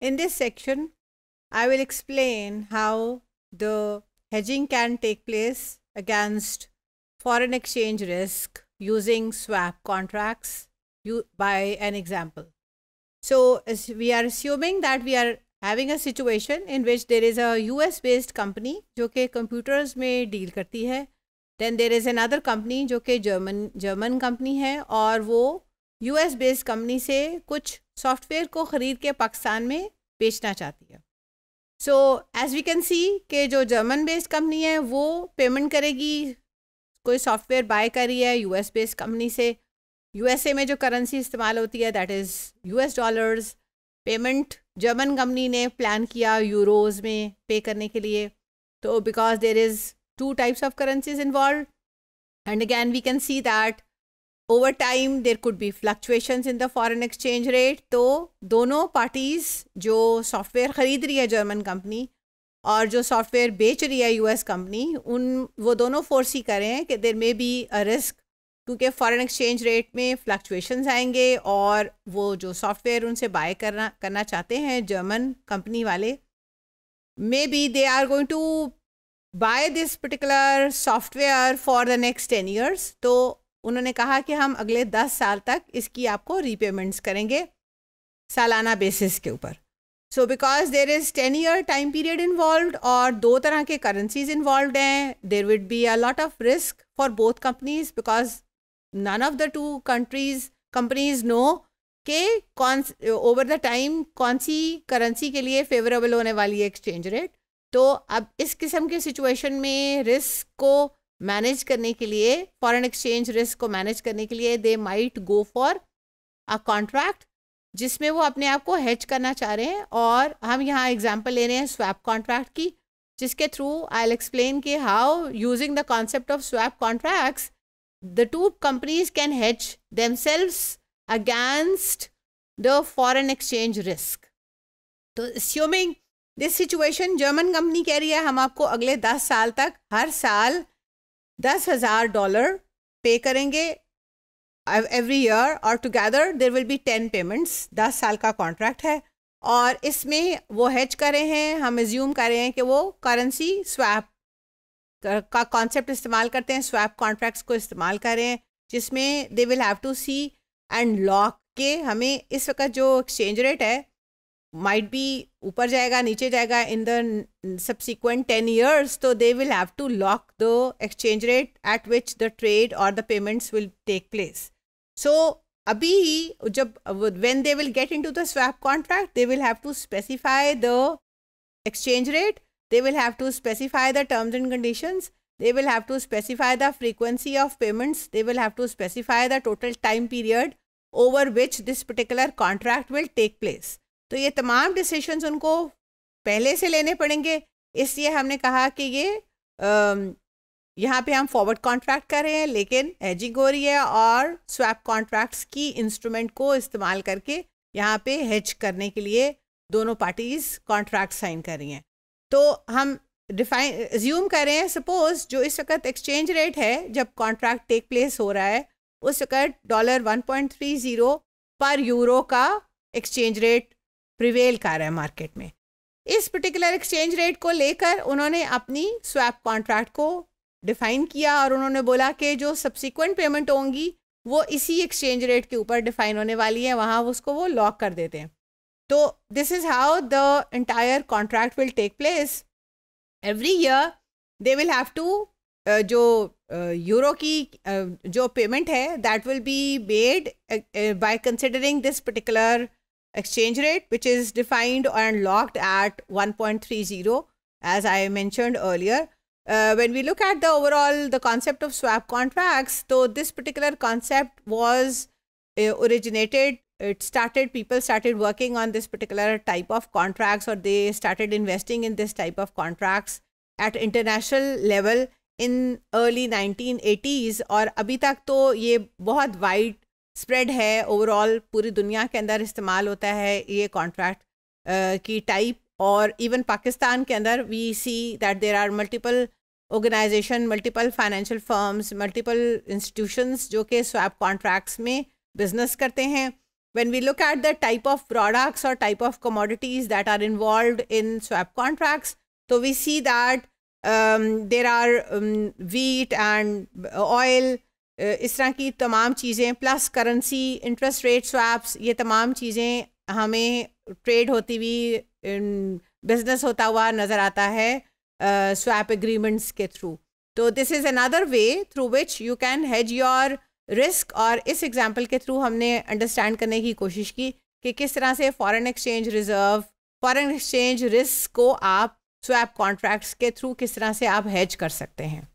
In this section, I will explain how the hedging can take place against foreign exchange risk using swap contracts by an example. So we are assuming that we are having a situation in which there is a US based company which computers में deal करती है then there is another company जो German German company है और वो US based company से कुछ software को ख़रीद के पाकिस्तान में बेचना चाहती है so as we can see के जो जर्मन बेस्ड कंपनी है वो पेमेंट करेगी कोई सॉफ्टवेयर बाय करी है यूएस बेस्ड कंपनी से यूएसए में जो करेंसी इस्तेमाल होती है that is US dollars payment German company ने प्लान किया यूरोज़ में पे करने के लिए तो because there is two types of currencies involve and again we can see that over time there could be fluctuations in the foreign exchange rate तो दोनों parties जो सॉफ्टवेयर ख़रीद रही है जर्मन कंपनी और जो सॉफ्टवेयर बेच रही है यूएस कंपनी उन वो दोनों फोर्स ही करें कि there may be a risk क्योंकि फ़ॉरेन एक्सचेंज रेट में फ्लक्चुएशंस आएंगे और वो जो सॉफ्टवेयर उनसे बाय करना करना चाहते हैं जर्मन कंपनी वाले maybe they are going to buy this particular software for the next ten years तो उन्होंने कहा कि हम अगले दस साल तक इसकी आपको रीपेमेंट्स करेंगे सालाना बेसिस के ऊपर so because there is ten year time period involve और दो तरह के करेंसीज इन्वॉल्व हैं there would be a lot of risk for both companies because none of the two countries companies know के कौन ओवर द टाइम कौन सी currency के लिए फेवरेबल होने वाली है एक्सचेंज रेट तो अब इस किस्म के सिचुएशन में रिस्क को मैनेज करने के लिए फॉरेन एक्सचेंज रिस्क को मैनेज करने के लिए they might go for a contract जिसमें वो अपने आप को हैच करना चाह रहे हैं और हम यहाँ एग्जाम्पल ले रहे हैं स्वैप कॉन्ट्रैक्ट की जिसके थ्रू आई एल एक्सप्लेन के how using the concept of swap contracts the two companies can hedge them against the foreign exchange risk तो assuming this situation German company कह रही है हम आपको अगले दस साल तक हर साल दस हज़ार डॉलर पे करेंगे एवरी ईयर और together there will be ten payments दस साल का कॉन्ट्रैक्ट है और इसमें वो हेज करे हैं हम एज्यूम कर रहे हैं कि वो करेंसी स्वैप का कॉन्सेप्ट इस्तेमाल करते हैं स्वैप कॉन्ट्रैक्ट्स को इस्तेमाल कर रहे हैं जिसमें they will have to see and lock के हमें इस वक्त जो एक्सचेंज रेट है might be upar jayega, niche jayega in the subsequent 10 years, so they will have to lock the exchange rate at which the trade or the payments will take place. So abhi jab, when they will get into the swap contract, they will have to specify the exchange rate, they will have to specify the terms and conditions, they will have to specify the frequency of payments, they will have to specify the total time period over which this particular contract will take place. तो ये तमाम decisions उनको पहले से लेने पड़ेंगे इसलिए हमने कहा कि ये यहाँ पे हम फॉरवर्ड कॉन्ट्रैक्ट कर रहे हैं लेकिन हेजिंग हो रही है और स्वैप कॉन्ट्रैक्ट्स की इंस्ट्रूमेंट को इस्तेमाल करके यहाँ पे हेज करने के लिए दोनों पार्टीज़ कॉन्ट्रैक्ट साइन कर रही हैं तो हम डिफाइन ज्यूम कर रहे हैं सपोज जो इस वक्त एक्सचेंज रेट है जब कॉन्ट्रैक्ट टेक प्लेस हो रहा है उस वक्त डॉलर ज़ीरो पर यूरो का एक्सचेंज रेट प्रिवेल कर रहा है मार्केट में इस पर्टिकुलर एक्सचेंज रेट को लेकर उन्होंने अपनी स्वैप कॉन्ट्रैक्ट को डिफाइन किया और उन्होंने बोला कि जो सब्सिक्वेंट पेमेंट होंगी वो इसी एक्सचेंज रेट के ऊपर डिफाइन होने वाली है वहाँ उसको वो लॉक कर देते हैं तो this is how the entire contract will take place every year they will have to जो यूरो uh, की uh, जो पेमेंट है that will be made by considering this particular exchange rate, which is defined and locked at 1.30, as I mentioned earlier. Uh, when we look at the overall the concept of swap contracts, though this particular concept was uh, originated, it started, people started working on this particular type of contracts or they started investing in this type of contracts at international level in early 1980s Or, अभी तक तो ये बहुत spread है overall पूरी दुनिया के अंदर इस्तेमाल होता है ये कॉन्ट्रैक्ट की टाइप और इवन पाकिस्तान के अंदर we see that there are multiple organization multiple financial firms multiple institutions जो कि स्वैप कॉन्ट्रैक्ट्स में बिजनेस करते हैं when we look at the type of products और type of commodities that are involve in swap contracts तो we see that there are wheat and oil इस तरह की तमाम चीज़ें plus currency interest rate swaps ये तमाम चीज़ें हमें ट्रेड होती हुई बिजनेस होता हुआ नज़र आता है स्वैप एग्रीमेंट्स के थ्रू तो this is another way through which you can hedge your risk और इस एग्ज़ाम्पल के थ्रू हमने अंडरस्टैंड करने की कोशिश की कि किस तरह से foreign exchange reserve foreign exchange risk को आप स्वैप कॉन्ट्रैक्ट्स के थ्रू किस तरह से आप हैज कर सकते हैं